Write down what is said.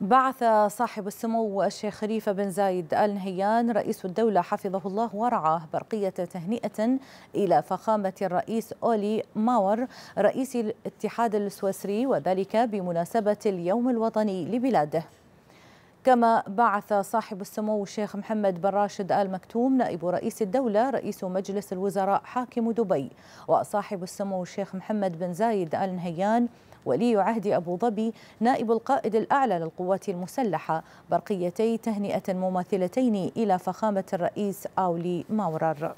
بعث صاحب السمو الشيخ خليفه بن زايد ال نهيان رئيس الدوله حفظه الله ورعاه برقيه تهنئه الى فخامه الرئيس اولي ماور رئيس الاتحاد السويسري وذلك بمناسبه اليوم الوطني لبلاده. كما بعث صاحب السمو الشيخ محمد بن راشد ال مكتوم نائب رئيس الدوله رئيس مجلس الوزراء حاكم دبي وصاحب السمو الشيخ محمد بن زايد ال نهيان ولي عهد أبو ظبي نائب القائد الأعلى للقوات المسلحة برقيتي تهنئة مماثلتين إلى فخامة الرئيس أولي ماورر